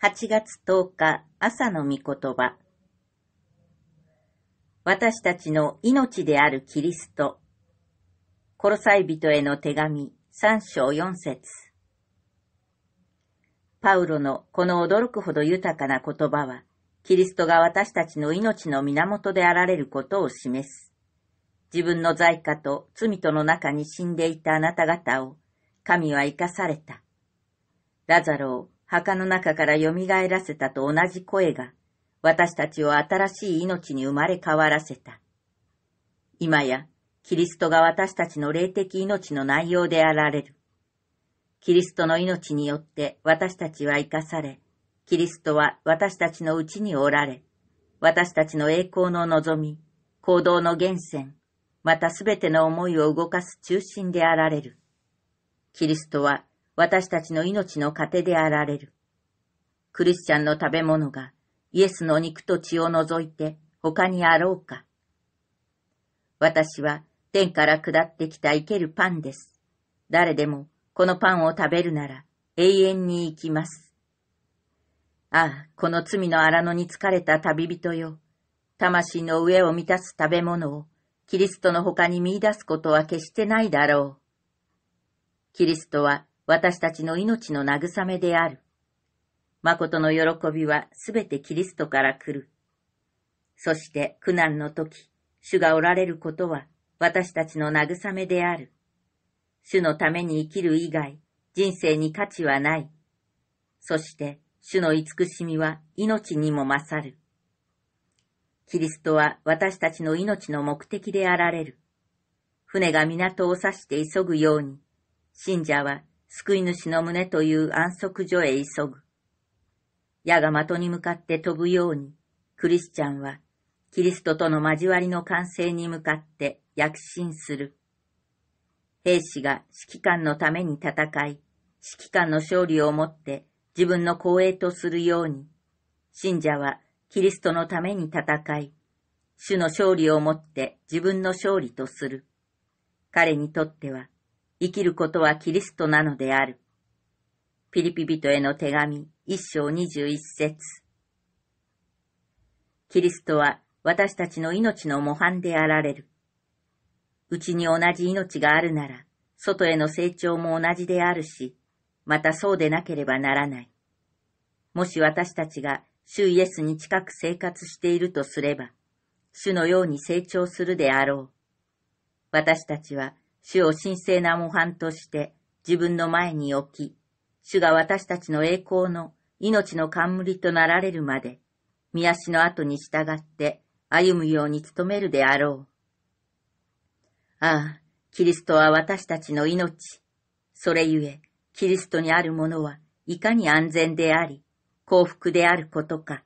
8月10日朝の御言葉私たちの命であるキリストコロサイ人への手紙3章4節パウロのこの驚くほど豊かな言葉はキリストが私たちの命の源であられることを示す自分の在家と罪との中に死んでいたあなた方を神は生かされたラザロを墓の中から蘇らせたと同じ声が、私たちを新しい命に生まれ変わらせた。今や、キリストが私たちの霊的命の内容であられる。キリストの命によって私たちは生かされ、キリストは私たちのうちにおられ、私たちの栄光の望み、行動の源泉、またすべての思いを動かす中心であられる。キリストは私たちの命の糧であられる。クリスチャンの食べ物がイエスの肉と血を除いて他にあろうか。私は天から下ってきた生けるパンです。誰でもこのパンを食べるなら永遠に生きます。ああ、この罪の荒野に疲れた旅人よ。魂の上を満たす食べ物をキリストの他に見出すことは決してないだろう。キリストは私たちの命の慰めである。誠の喜びはすべてキリストから来る。そして苦難の時、主がおられることは私たちの慰めである。主のために生きる以外、人生に価値はない。そして、主の慈しみは命にも勝る。キリストは私たちの命の目的であられる。船が港を指して急ぐように、信者は救い主の胸という安息所へ急ぐ。矢が的に向かって飛ぶように、クリスチャンは、キリストとの交わりの完成に向かって躍進する。兵士が指揮官のために戦い、指揮官の勝利をもって自分の光栄とするように、信者はキリストのために戦い、主の勝利をもって自分の勝利とする。彼にとっては、生きることはキリストなのである。ピリピ人への手紙、一章二十一節。キリストは私たちの命の模範であられる。うちに同じ命があるなら、外への成長も同じであるし、またそうでなければならない。もし私たちが主イエスに近く生活しているとすれば、主のように成長するであろう。私たちは主を神聖な模範として自分の前に置き、主が私たちの栄光の命の冠となられるまで、見足の後に従って歩むように努めるであろう。ああ、キリストは私たちの命。それゆえ、キリストにあるものはいかに安全であり、幸福であることか。